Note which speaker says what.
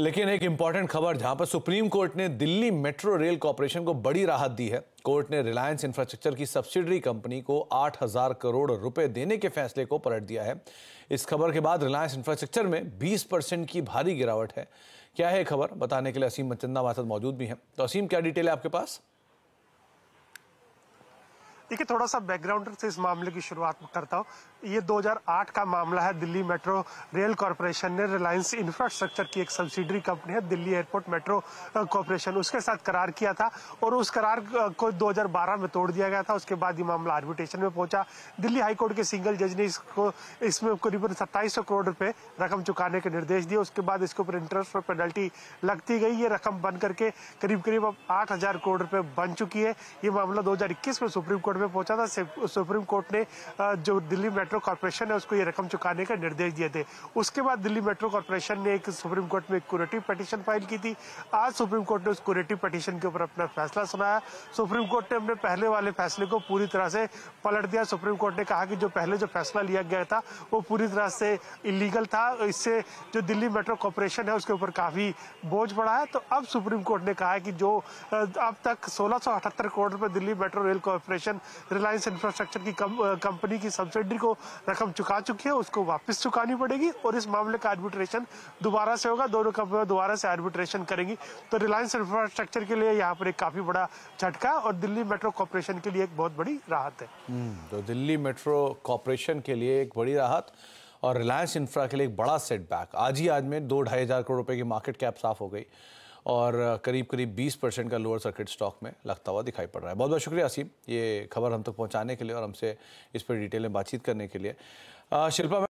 Speaker 1: लेकिन एक इंपॉर्टेंट खबर जहां पर सुप्रीम कोर्ट ने दिल्ली मेट्रो रेल कॉरपोरेशन को बड़ी राहत दी है कोर्ट ने रिलायंस इंफ्रास्ट्रक्चर की सब्सिडरी कंपनी को 8000 करोड़ रुपए देने के फैसले को पलट दिया है इस खबर के बाद रिलायंस इंफ्रास्ट्रक्चर में 20 परसेंट की भारी गिरावट है क्या है खबर बताने के लिए असीम मचंदा हमारे मौजूद भी हैं तो असीम क्या डिटेल है आपके पास
Speaker 2: देखिए थोड़ा सा बैकग्राउंड से इस मामले की शुरुआत करता हूँ ये 2008 का मामला है दिल्ली मेट्रो रेल कॉरपोरेशन ने रिलायंस इंफ्रास्ट्रक्चर की एक सब्सिडरी कंपनी है दिल्ली एयरपोर्ट मेट्रो कॉरपोरेशन उसके साथ करार किया था और उस करार को 2012 में तोड़ दिया गया था उसके बाद ये मामला आर्बिटेशन में पहुंचा दिल्ली हाईकोर्ट के सिंगल जज ने इसको इसमें करीबन सत्ताईस करोड़ रुपए रकम चुकाने के निर्देश दिए उसके बाद इसके ऊपर इंटरेस्ट और पेनल्टी लगती गई ये रकम बन करके करीब करीब अब आठ करोड़ रुपये बन चुकी है ये मामला दो में सुप्रीम कोर्ट कोर्ट में पहुंचा था सुप्रीम कोर्ट ने जो दिल्ली मेट्रो कॉरपोरेशन है उसको ये रकम चुकाने का निर्देश दिए थे उसके बाद दिल्ली मेट्रो कॉरपोरेशन ने एक सुप्रीम कोर्ट में क्यूरेटिव पटिशन फाइल की थी आज सुप्रीम कोर्ट ने उस क्यूरेटिव पटिशन के ऊपर अपना फैसला सुनाया सुप्रीम कोर्ट ने अपने पहले वाले फैसले को पूरी तरह से पलट दिया सुप्रीम कोर्ट ने कहा कि जो पहले जो फैसला लिया गया था वो पूरी तरह से इलीगल था इससे जो दिल्ली मेट्रो कॉरपोरेशन है उसके ऊपर काफ़ी बोझ पड़ा है तो अब सुप्रीम कोर्ट ने कहा है कि जो अब तक सोलह करोड़ रुपए Delhi metro rail corporation Reliance Infrastructure की कंपनी uh, की सब्सिडी को रकम चुका चुकी है उसको वापस चुकानी पड़ेगी और इस मामले का एडमिट्रेशन दोबारा से होगा दोनों कंपनियां दोबारा से एडमिट्रेशन करेंगी तो रिलायंस इंफ्रास्ट्रक्चर के लिए यहाँ पर एक काफी बड़ा झटका और दिल्ली मेट्रो कॉरपोरेशन के लिए एक बहुत बड़ी राहत है
Speaker 1: हम्म, तो दिल्ली मेट्रो कॉरपोरेशन के लिए एक बड़ी राहत और रिलायंस इंफ्रा के लिए एक बड़ा सेटबैक आज ही आज में दो ढाई हज़ार करोड़ रुपए की मार्केट कैप साफ हो गई और करीब करीब 20 परसेंट का लोअर सर्किट स्टॉक में लगता हुआ दिखाई पड़ रहा है बहुत बहुत शुक्रिया असीम ये खबर हम तक पहुंचाने के लिए और हमसे इस पर डिटेल में बातचीत करने के लिए शिल्पा